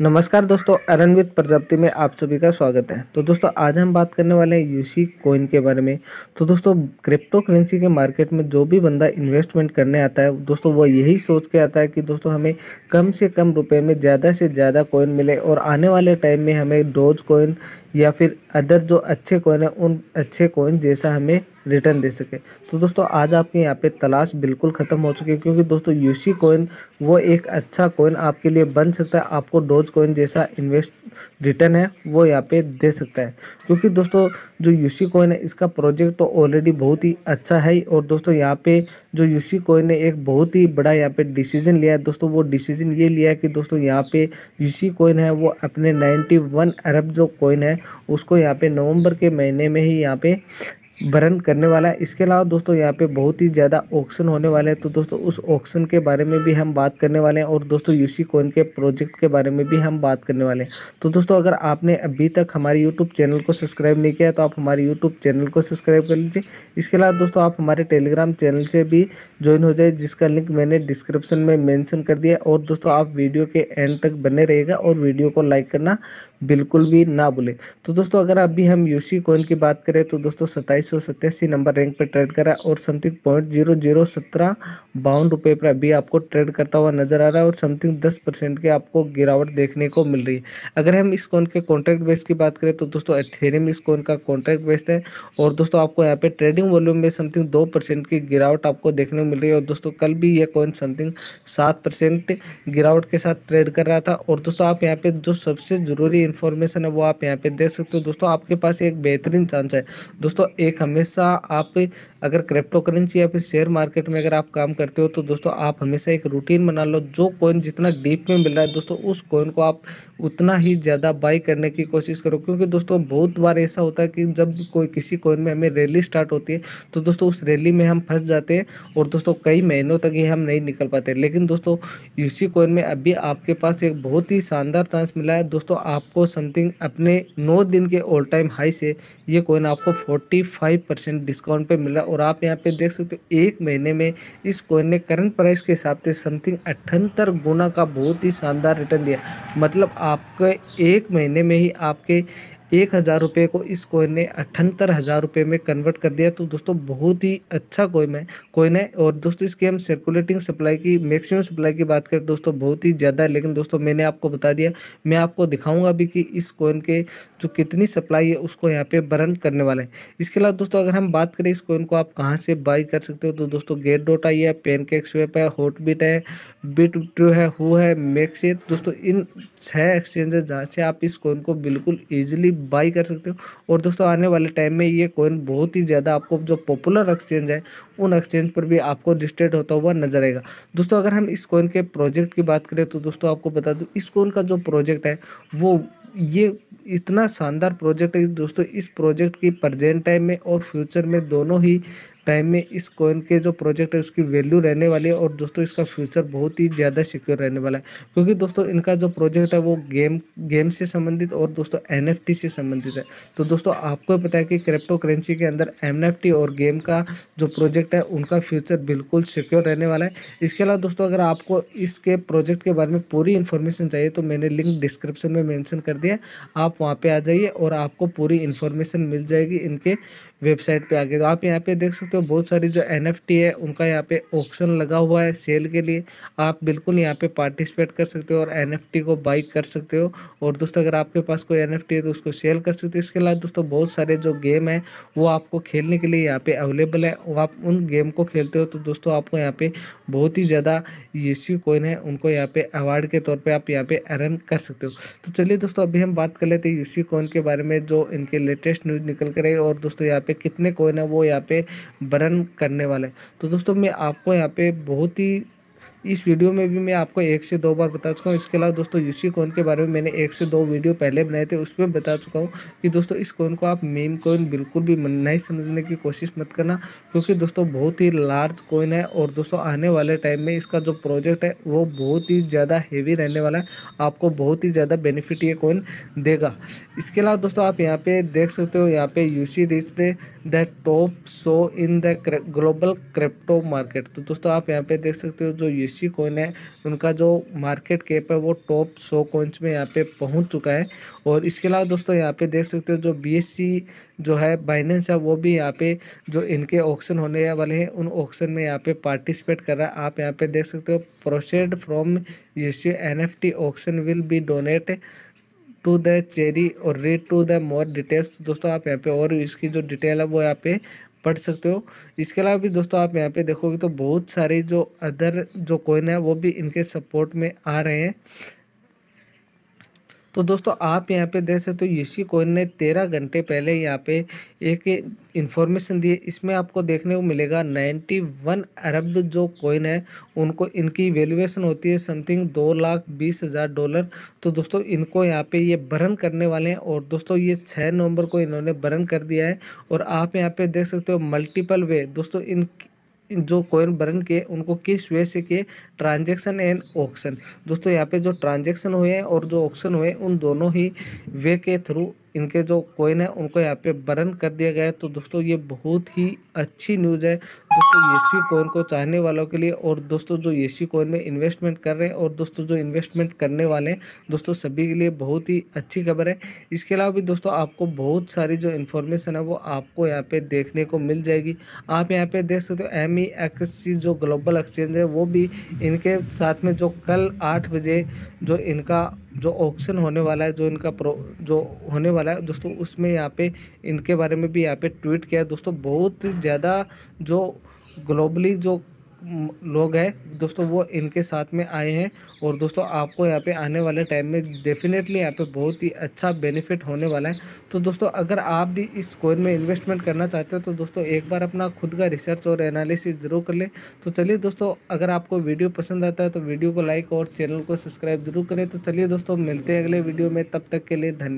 नमस्कार दोस्तों अरणवित प्रजाप्ति में आप सभी का स्वागत है तो दोस्तों आज हम बात करने वाले हैं यूसी कोइन के बारे में तो दोस्तों क्रिप्टो करेंसी के मार्केट में जो भी बंदा इन्वेस्टमेंट करने आता है दोस्तों वो यही सोच के आता है कि दोस्तों हमें कम से कम रुपए में ज़्यादा से ज़्यादा कोइन मिले और आने वाले टाइम में हमें डोज कोइन या फिर अदर जो अच्छे कोइन है उन अच्छे कोइन जैसा हमें रिटर्न दे सके तो दोस्तों आज आपके यहाँ पे तलाश बिल्कुल ख़त्म हो चुकी है क्योंकि दोस्तों यूसी कॉइन वो एक अच्छा कॉइन आपके लिए बन सकता है आपको डोज कॉइन जैसा इन्वेस्ट रिटर्न है वो यहाँ पे दे सकता है क्योंकि दोस्तों जो यूसी कॉइन है इसका प्रोजेक्ट तो ऑलरेडी बहुत ही अच्छा है और दोस्तों यहाँ पे जो यूसी कॉइन ने एक बहुत ही बड़ा यहाँ पे डिसीजन लिया है दोस्तों वो डिसीजन ये लिया है कि दोस्तों यहाँ पे यूसी कॉइन है वो अपने 91 अरब जो कॉइन है उसको यहाँ पे नवंबर के महीने में ही यहाँ पे बर्न करने वाला है इसके अलावा दोस्तों यहाँ पे बहुत ही ज़्यादा ऑक्शन होने वाले हैं तो दोस्तों उस ऑक्शन के बारे में भी हम बात करने वाले हैं और दोस्तों यूसी कोइन के प्रोजेक्ट के बारे में भी हम बात करने वाले हैं तो दोस्तों अगर आपने अभी तक हमारे यूट्यूब चैनल को सब्सक्राइब नहीं किया तो आप हमारे यूट्यूब चैनल को सब्सक्राइब कर लीजिए इसके अलावा दोस्तों आप हमारे टेलीग्राम चैनल से भी ज्वाइन हो जाए जिसका लिंक मैंने डिस्क्रिप्शन में मैंशन कर दिया और दोस्तों आप वीडियो के एंड तक बने रहेगा और वीडियो को लाइक करना बिल्कुल भी ना बोले तो दोस्तों अगर अभी हम यूसी कोइन की बात करें तो दोस्तों सत्ताईस सौ सत्तासी नंबर रैंक पर ट्रेड करा और समथिंग पॉइंट जीरो जीरो सत्रह बावन रुपये पर अभी आपको ट्रेड करता हुआ नजर आ रहा है और समथिंग दस परसेंट की आपको गिरावट देखने को मिल रही है अगर हम इस कोइन के कॉन्ट्रैक्ट बेस की बात करें तो दोस्तों एथेरियम इस कोइन का कॉन्ट्रैक्ट बेस्ड है और दोस्तों आपको यहाँ पे ट्रेडिंग वॉल्यूम में समथिंग दो परसेंट की गिरावट आपको देखने को मिल रही है और दोस्तों कल भी यह कोइन समथिंग सात परसेंट गिरावट के साथ ट्रेड कर रहा था और दोस्तों आप यहाँ पे जो सबसे जरूरी इन्फॉर्मेशन है वो आप यहाँ पे देख सकते हो दोस्तों आपके पास एक बेहतरीन चांस है दोस्तों एक हमेशा आप अगर क्रिप्टो करेंसी या फिर शेयर मार्केट में अगर आप काम करते हो तो दोस्तों आप हमेशा एक रूटीन बना लो जो कॉइन जितना डीप में मिल रहा है दोस्तों उस कॉइन को आप उतना ही ज़्यादा बाई करने की कोशिश करो क्योंकि दोस्तों बहुत बार ऐसा होता है कि जब कोई किसी कॉइन में हमें रैली स्टार्ट होती है तो दोस्तों उस रैली में हम फंस जाते हैं और दोस्तों कई महीनों तक ही हम नहीं निकल पाते लेकिन दोस्तों यूसी कॉइन में अभी आपके पास एक बहुत ही शानदार चांस मिला है दोस्तों आप आपको समथिंग अपने नौ दिन के ऑल टाइम हाई से ये कोइन आपको फोर्टी फाइव परसेंट डिस्काउंट पे मिला और आप यहाँ पे देख सकते हो एक महीने में इस कोइन ने करंट प्राइस के हिसाब से समथिंग अठहत्तर गुना का बहुत ही शानदार रिटर्न दिया मतलब आपके एक महीने में ही आपके एक हज़ार रुपये को इस कोइन ने अठहत्तर हज़ार रुपये में कन्वर्ट कर दिया तो दोस्तों बहुत ही अच्छा कोइन है कोइन है और दोस्तों इसकी हम सर्कुलेटिंग सप्लाई की मैक्सिमम सप्लाई की बात करें दोस्तों बहुत ही ज़्यादा है लेकिन दोस्तों मैंने आपको बता दिया मैं आपको दिखाऊंगा भी कि इस कोइन के जो कितनी सप्लाई है उसको यहाँ पे बर्न करने वाले हैं इसके अलावा दोस्तों अगर हम बात करें इस कोइन को आप कहाँ से बाई कर सकते हो तो दोस्तों गेट डोटा ये है पेन स्वेप है बीट है बिट टू है हु है मेक्स ये दोस्तों इन छः एक्सचेंजेस जहाँ से आप इस कोइन को बिल्कुल ईजिली बाई कर सकते हो और दोस्तों आने वाले टाइम में ये कोइन बहुत ही ज़्यादा आपको जो पॉपुलर एक्सचेंज है उन एक्सचेंज पर भी आपको लिस्टेड होता हुआ नजर आएगा दोस्तों अगर हम इस कॉइन के प्रोजेक्ट की बात करें तो दोस्तों आपको बता दूँ इस कोइन का जो प्रोजेक्ट है वो ये इतना शानदार प्रोजेक्ट है दोस्तों इस प्रोजेक्ट की प्रजेंट टाइम में और फ्यूचर में दोनों ही टाइम में इस कॉइन के जो प्रोजेक्ट है उसकी वैल्यू रहने वाली है और दोस्तों इसका फ्यूचर बहुत ही ज़्यादा सिक्योर रहने वाला है क्योंकि दोस्तों इनका जो प्रोजेक्ट है वो गेम गेम से संबंधित और दोस्तों एन से संबंधित है तो दोस्तों आपको पता है कि क्रिप्टो करेंसी के अंदर एम और गेम का जो प्रोजेक्ट है उनका फ्यूचर बिल्कुल सिक्योर रहने वाला है इसके अलावा दोस्तों अगर आपको इसके प्रोजेक्ट के बारे में पूरी इन्फॉर्मेशन चाहिए तो मैंने लिंक डिस्क्रिप्शन में मैंशन कर दिया आप वहाँ पर आ जाइए और आपको पूरी इन्फॉर्मेशन मिल जाएगी इनके वेबसाइट पे आ गए तो आप यहाँ पे देख सकते हो बहुत सारी जो एन है उनका यहाँ पे ऑप्शन लगा हुआ है सेल के लिए आप बिल्कुल यहाँ पे पार्टिसिपेट कर सकते हो और एन को बाई कर सकते हो और दोस्तों अगर आपके पास कोई एन है तो उसको सेल कर सकते हो इसके अलावा दोस्तों बहुत सारे जो गेम है वो आपको खेलने के लिए यहाँ पे अवेलेबल है वो आप उन गेम को खेलते हो तो दोस्तों आपको यहाँ पर बहुत ही ज़्यादा सी कोइन है उनको यहाँ पे अवार्ड के तौर पर आप यहाँ पर अर्न कर सकते हो तो चलिए दोस्तों अभी हम बात कर लेते हैं यूसी कोइन के बारे में जो इनके लेटेस्ट न्यूज़ निकल कर आई और दोस्तों यहाँ पे कितने कोइन है वो यहाँ पे बर्न करने वाले तो दोस्तों मैं आपको यहाँ पे बहुत ही इस वीडियो में भी मैं आपको एक से दो बार बता चुका हूँ इसके अलावा दोस्तों यूसी कोइन के बारे में मैंने एक से दो वीडियो पहले बनाए थे उसमें बता चुका हूँ कि दोस्तों इस कोइन को आप मेम कोइन बिल्कुल भी नहीं समझने की कोशिश मत करना क्योंकि दोस्तों बहुत ही लार्ज कोइन है और दोस्तों आने वाले टाइम में इसका जो प्रोजेक्ट है वो बहुत ही ज़्यादा हैवी रहने वाला है आपको बहुत ही ज़्यादा बेनिफिट ये कोइन देगा इसके अलावा दोस्तों आप यहाँ पे देख सकते हो यहाँ पे you see reach the top show in the global crypto market तो दोस्तों आप यहाँ पे देख सकते हो जो यू देसी कोइन है उनका जो मार्केट कैप है वो टॉप सौ कोइंस में यहाँ पे पहुँच चुका है और इसके अलावा दोस्तों यहाँ पे देख सकते हो जो बी जो है बाइनेंस है वो भी यहाँ पे जो इनके ऑक्शन होने वाले हैं उन ऑक्शन में यहाँ पे पार्टिसिपेट कर रहा है आप यहाँ पे देख सकते हो proceed from UC N F T auction will be donate to the cherry और read to the more details दोस्तों आप यहाँ पे और इसकी जो डिटेल है वो यहाँ पे पढ़ सकते हो इसके अलावा भी दोस्तों आप यहाँ पे देखोगे तो बहुत सारे जो अदर जो कोइन है वो भी इनके सपोर्ट में आ रहे हैं तो दोस्तों आप यहाँ पे देख सकते हो यशी कोइन ने तेरह घंटे पहले यहाँ पे एक इन्फॉर्मेशन दी है इसमें आपको देखने को मिलेगा नाइन्टी वन अरब जो कोइन है उनको इनकी वैल्यूएशन होती है समथिंग दो लाख बीस हज़ार डॉलर तो दोस्तों इनको यहाँ पे ये बर्न करने वाले हैं और दोस्तों ये छः नवंबर को इन्होंने बर्न कर दिया है और आप यहाँ पे देख सकते हो मल्टीपल वे दोस्तों इन जो कोइन बर्न के उनको किस वे से किए ट्रांजेक्शन एंड ऑक्शन दोस्तों यहाँ पे जो ट्रांजेक्शन हुए और जो ऑक्शन हुए उन दोनों ही वे के थ्रू इनके जो कोइन है उनको यहाँ पे बरन कर दिया गया है तो दोस्तों ये बहुत ही अच्छी न्यूज़ है दोस्तों येसी कोइन को चाहने वालों के लिए और दोस्तों जो येसी कोइन में इन्वेस्टमेंट कर रहे हैं और दोस्तों जो इन्वेस्टमेंट करने वाले हैं दोस्तों सभी के लिए बहुत ही अच्छी खबर है इसके अलावा भी दोस्तों आपको बहुत सारी जो इन्फॉर्मेशन है वो आपको यहाँ पे देखने को मिल जाएगी आप यहाँ पे देख सकते हो एम ई e जो ग्लोबल एक्सचेंज है वो भी इनके साथ में जो कल आठ बजे जो इनका जो ऑक्शन होने वाला है जो इनका प्रो जो होने वाला है दोस्तों उसमें यहाँ पे इनके बारे में भी यहाँ पे ट्वीट किया है दोस्तों बहुत ज़्यादा जो ग्लोबली जो लोग हैं दोस्तों वो इनके साथ में आए हैं और दोस्तों आपको यहाँ पे आने वाले टाइम में डेफिनेटली यहाँ पे बहुत ही अच्छा बेनिफिट होने वाला है तो दोस्तों अगर आप भी इस कोइन में इन्वेस्टमेंट करना चाहते हो तो दोस्तों एक बार अपना खुद का रिसर्च और एनालिसिस ज़रूर कर लें तो चलिए दोस्तों अगर आपको वीडियो पसंद आता है तो वीडियो को लाइक और चैनल को सब्सक्राइब जरूर करें तो चलिए दोस्तों मिलते हैं अगले वीडियो में तब तक के लिए धन्यवाद